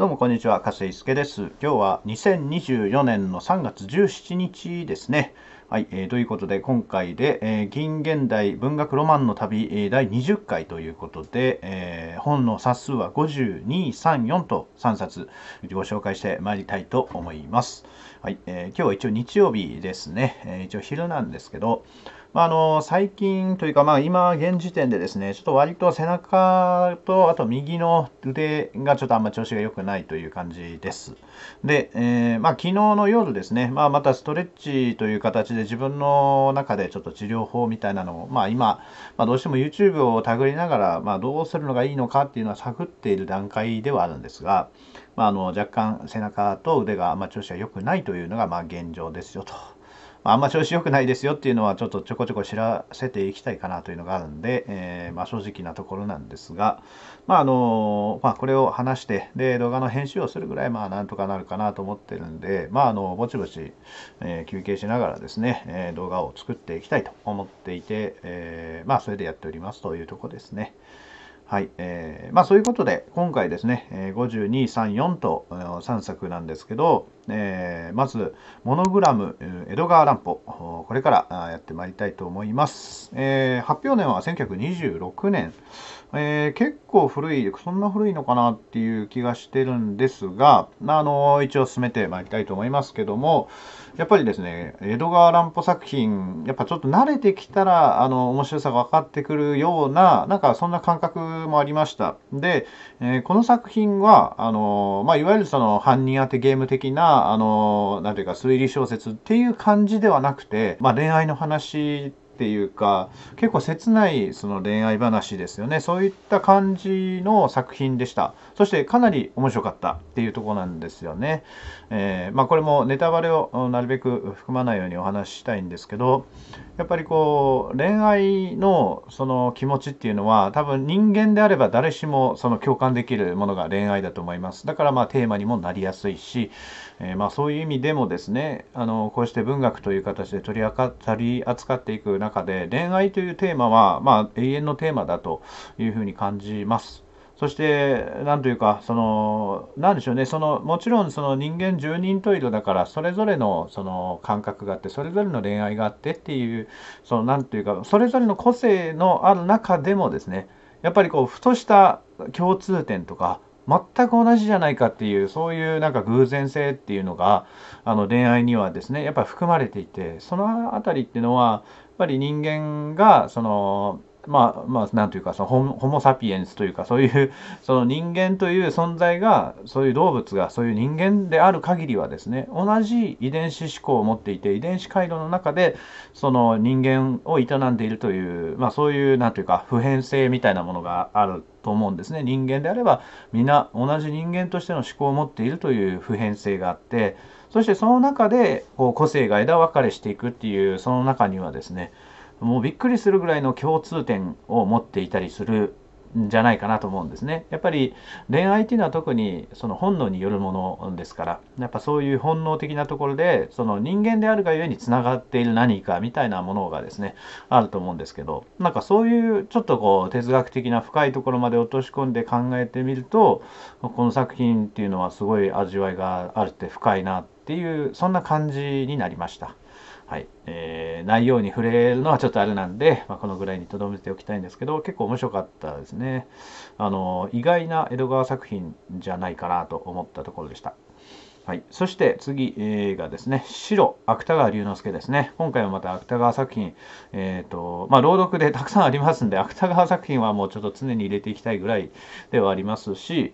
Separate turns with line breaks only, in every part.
どうもこんにちは、加瀬伊介です。今日は2024年の3月17日ですね。はい、えー、ということで今回で、えー、近現代文学ロマンの旅、えー、第20回ということで、えー、本の冊数は5234と3冊ご紹介してまいりたいと思います。はい、えー、今日は一応日曜日ですね、えー、一応昼なんですけど、まあ、あの最近というか、まあ、今現時点でですね、ちょっと割と背中と、あと右の腕がちょっとあんま調子が良くないという感じです。で、えー、まあ、昨日の夜ですね、まあ、またストレッチという形で自分の中でちょっと治療法みたいなのを、まあ、今、まあ、どうしても YouTube を手繰りながら、まあ、どうするのがいいのかっていうのは探っている段階ではあるんですが、まあ、あの若干背中と腕があんま調子が良くないというのが、まあ、現状ですよと。あんま調子良くないですよっていうのはちょっとちょこちょこ知らせていきたいかなというのがあるんで、えー、まあ、正直なところなんですが、まああのまあ、これを話してで動画の編集をするぐらいまあなんとかなるかなと思ってるんで、まあ、あのぼちぼち、えー、休憩しながらですね、えー、動画を作っていきたいと思っていて、えまあ、それでやっておりますというとこですね。はい、えー、まあそういうことで今回ですね、え52、34と3作なんですけど、えー、まず、モノグラム、江戸川乱歩、これからやってまいりたいと思います。えー、発表年は1926年、えー、結構古い、そんな古いのかなっていう気がしてるんですが、あの一応進めてまいりたいと思いますけども、やっぱりですね、江戸川乱歩作品、やっぱちょっと慣れてきたら、あの、面白さが分かってくるような、なんかそんな感覚もありました。で、えこの作品は、あのまあ、いわゆるその犯人当てゲーム的な、な、あの、なんていうか推理小説っていう感じではなくて、まあ恋愛の話っていうか結構切ないその恋愛話ですよねそういった感じの作品でしたそしてかなり面白かったっていうとこなんですよね、えー、まあ、これもネタバレをなるべく含まないようにお話ししたいんですけどやっぱりこう恋愛のその気持ちっていうのは多分人間であれば誰しもその共感できるものが恋愛だと思いますだからまあテーマにもなりやすいしえー、まあ、そういう意味でもですねあのこうして文学という形で取り取り扱っていく中で恋愛というテーマは、まあ、永遠のテーマだというふうに感じます。そして何というかその何でしょうねそのもちろんその人間十人十色だからそれぞれのその感覚があってそれぞれの恋愛があってっていうその何というかそれぞれの個性のある中でもですねやっぱりこうふとした共通点とか全く同じじゃないかっていうそういうなんか偶然性っていうのがあの恋愛にはですねやっぱり含まれていてその辺りっていうのはやっぱり人間がそのまあ、まあ、なんというか、そのホモホモ・サピエンスというか、そういう、その人間という存在が、そういう動物が、そういう人間である限りはですね、同じ遺伝子思考を持っていて、遺伝子回路の中で、その人間を営んでいるという、まあ、そういう、なんというか、普遍性みたいなものがあると思うんですね。人間であれば、皆、同じ人間としての思考を持っているという普遍性があって、そしてその中で、こう、個性が枝分かれしていくっていう、その中にはですね、もうびっくりするぐらいの共通点を持っていたりするんじゃないかなと思うんですね。やっぱり恋愛っていうのは特にその本能によるものですからやっぱそういう本能的なところでその人間であるがゆえにつながっている何かみたいなものがですねあると思うんですけどなんかそういうちょっとこう哲学的な深いところまで落とし込んで考えてみるとこの作品っていうのはすごい味わいがあるって深いなっていうそんな感じになりました。はい、えー、内容に触れるのはちょっとあれなんで、まあ、このぐらいにとどめておきたいんですけど、結構面白かったですね。あの、意外な江戸川作品じゃないかなと思ったところでした。はい、そして次、えー、がですね、白、芥川龍之介ですね。今回もまた芥川作品、えーとまあ、朗読でたくさんありますんで、芥川作品はもうちょっと常に入れていきたいぐらいではありますし、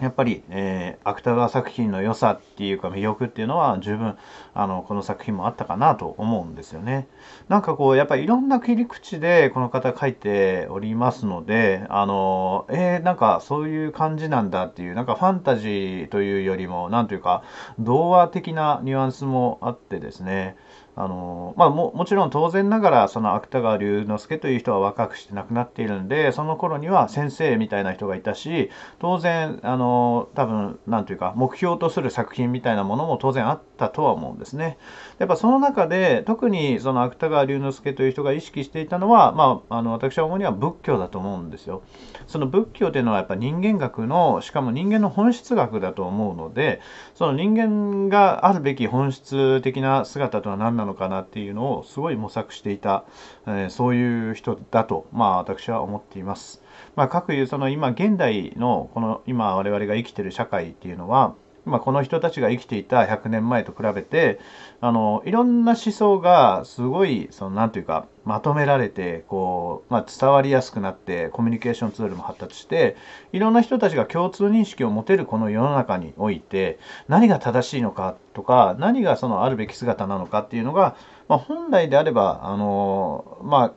やっぱり、えー、芥川作品の良さっていうか魅力っていうのは十分あのこの作品もあったかなと思うんですよね。なんかこうやっぱりいろんな切り口でこの方書いておりますのであのえー、なんかそういう感じなんだっていうなんかファンタジーというよりも何というか童話的なニュアンスもあってですねあのまあ、ももちろん当然ながらその芥川龍之介という人は若くして亡くなっているんでその頃には先生みたいな人がいたし当然あの多分何というか目標とする作品みたいなものも当然あったとは思うんですね。やっぱその中で特にその芥川龍之介という人が意識していたのは、まあ、あの私は主には仏教だと思うんですよ。その仏教というのはやっぱ人間学のしかも人間の本質学だと思うのでその人間があるべき本質的な姿とは何なのかなのかなっていうのをすごい模索していた、えそういう人だと、まあ、私は思っています。まあ、各いうその今現代のこの今我々が生きてる社会っていうのはまあ、この人たちが生きていた100年前と比べてあのいろんな思想がすごいそのなんていうかまとめられてこう、まあ、伝わりやすくなってコミュニケーションツールも発達していろんな人たちが共通認識を持てるこの世の中において何が正しいのかとか何がそのあるべき姿なのかっていうのが、まあ、本来であればあの、まあ、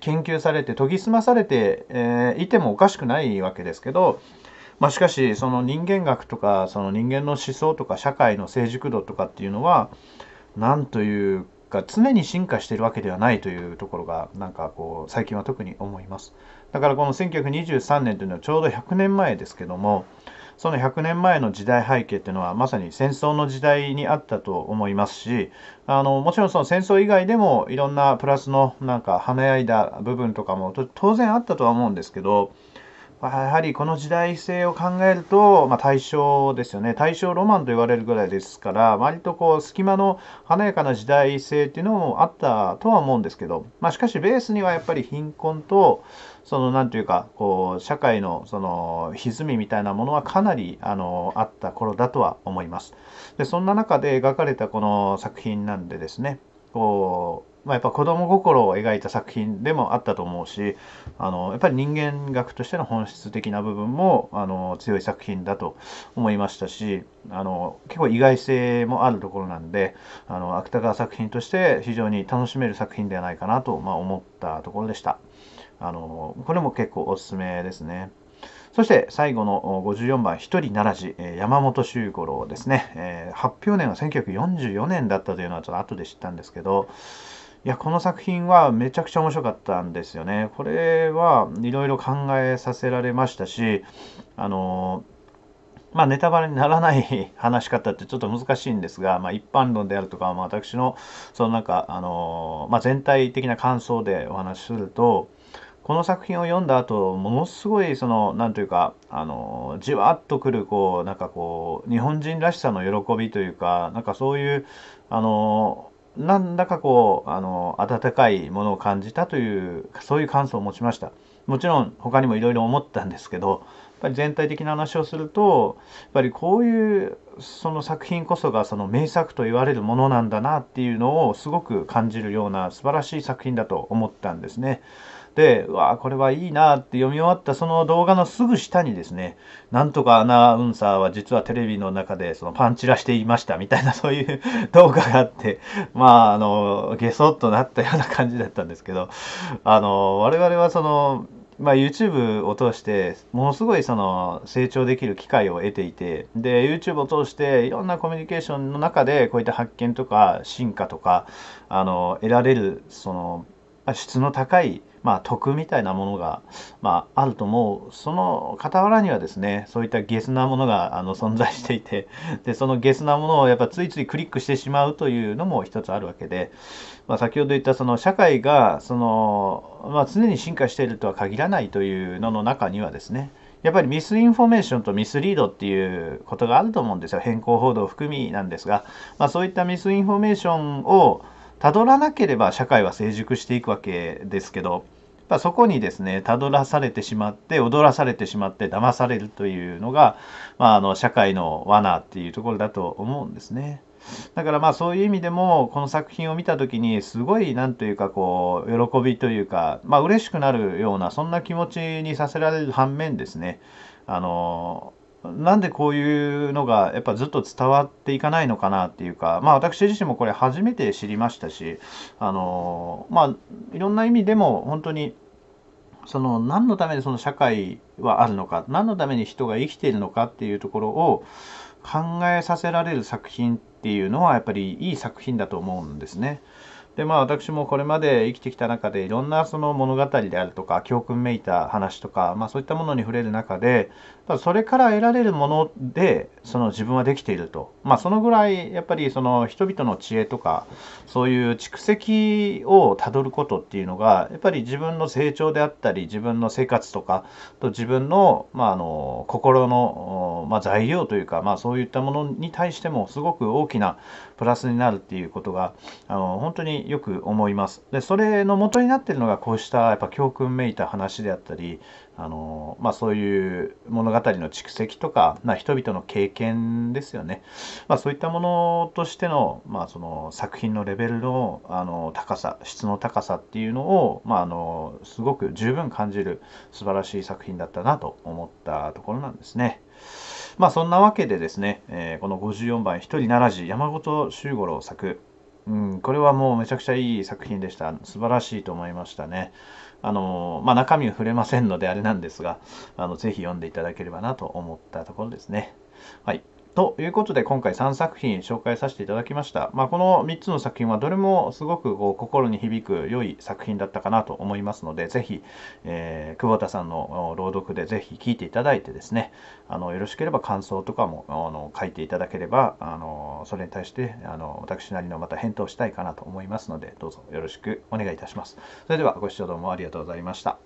研究されて研ぎ澄まされて、えー、いてもおかしくないわけですけどまあ、しかしその人間学とかその人間の思想とか社会の成熟度とかっていうのは何というか常に進化しているわけではないというところがなんかこう最近は特に思います。だからこの1923年というのはちょうど100年前ですけどもその100年前の時代背景っていうのはまさに戦争の時代にあったと思いますしあのもちろんその戦争以外でもいろんなプラスのなんか華やいだ部分とかも当然あったとは思うんですけどやはりこの時代性を考えると、まあ、大正ですよね大正ロマンと言われるぐらいですから割とこう隙間の華やかな時代性っていうのもあったとは思うんですけど、まあ、しかしベースにはやっぱり貧困とその何て言うかこう社会のその歪みみたいなものはかなりあのあった頃だとは思います。でそんな中で描かれたこの作品なんでですねこうまあ、やっぱ子供心を描いた作品でもあったと思うしあのやっぱり人間学としての本質的な部分もあの強い作品だと思いましたしあの結構意外性もあるところなんであの芥川作品として非常に楽しめる作品ではないかなと、まあ、思ったところでしたあのこれも結構おすすめですねそして最後の54番、一人ならじ、山本周五郎ですね。発表年は1944年だったというのはちょっと後で知ったんですけど、いやこの作品はめちゃくちゃ面白かったんですよね。これはいろいろ考えさせられましたし、あのまあ、ネタバレにならない 話し方ってちょっと難しいんですが、まあ、一般論であるとか、まあ、私のそのなんか、あのまあ、全体的な感想でお話しするとこの作品を読んだ後ものすごいその何というか、あのじわっとくるこうなんかこう日本人らしさの喜びというかなんかそういう、あのなんだかこうあの温かいものを感じたというそういう感想を持ちましたもちろん他にもいろいろ思ったんですけどやっぱり全体的な話をするとやっぱりこういうその作品こそがその名作と言われるものなんだなっていうのをすごく感じるような素晴らしい作品だと思ったんですね。でうわこれはいいなって読み終わったその動画のすぐ下にですねなんとかアナウンサーは実はテレビの中でそのパンチラしていましたみたいなそういう動画があってまああのゲソッとなったような感じだったんですけどあの我々はそのまあ、YouTube を通してものすごいその成長できる機会を得ていてで YouTube を通していろんなコミュニケーションの中でこういった発見とか進化とかあの得られるその質の高いまあ、徳みたいなものが、まあ、あると思うその傍らにはですねそういったゲスなものがあの存在していてでそのゲスなものをやっぱついついクリックしてしまうというのも一つあるわけで、まあ、先ほど言ったその社会がその、まあ、常に進化しているとは限らないというのの中にはですねやっぱりミスインフォメーションとミスリードっていうことがあると思うんですよ変更報道を含みなんですが、まあ、そういったミスインフォメーションをたどらなければ社会は成熟していくわけですけどそこにですねたどらされてしまって踊らされてしまって騙されるというのが、まあ、あの社会の罠っていうところだと思うんですね。だからまあそういう意味でもこの作品を見た時にすごい何というかこう喜びというかまあ嬉しくなるようなそんな気持ちにさせられる反面ですねあのなんでこういうのがやっぱずっと伝わっていかないのかなっていうか、まあ私自身もこれ初めて知りましたし、あの、まあいろんな意味でも本当にその何のためにその社会はあるのか、何のために人が生きているのかっていうところを考えさせられる作品っていうのはやっぱりいい作品だと思うんですね。でまあ私もこれまで生きてきた中でいろんなその物語であるとか教訓めいた話とか、まあ、そういったものに触れる中でそれから得られるものでその自分はできていると、まあ、そのぐらいやっぱりその人々の知恵とかそういう蓄積をたどることっていうのがやっぱり自分の成長であったり自分の生活とかと自分の,、まあ、あの心の、まあ、材料というか、まあ、そういったものに対してもすごく大きなプラスになるっていうことがあの本当にによく思います。でそれの元になってるのがこうしたやっぱ教訓めいた話であったりあの、まあ、そういう物語の蓄積とか、まあ、人々の経験ですよね、まあ、そういったものとしての,、まあその作品のレベルのあの高さ質の高さっていうのを、まあ、あのすごく十分感じる素晴らしい作品だったなと思ったところなんですね。まあそんなわけでですね、えー、この54番一人ならじ山本周五郎作うん、これはもうめちゃくちゃいい作品でした。素晴らしいと思いましたね。あの、まあ、中身は触れませんのであれなんですが、あの、ぜひ読んでいただければなと思ったところですね。はい。ということで今回3作品紹介させていただきました。まあ、この3つの作品はどれもすごくこう心に響く良い作品だったかなと思いますので、ぜひ、えー、久保田さんの朗読でぜひ聴いていただいてですね、あのよろしければ感想とかもあの書いていただければ、あのそれに対してあの私なりのまた返答したいかなと思いますので、どうぞよろしくお願いいたします。それではご視聴どうもありがとうございました。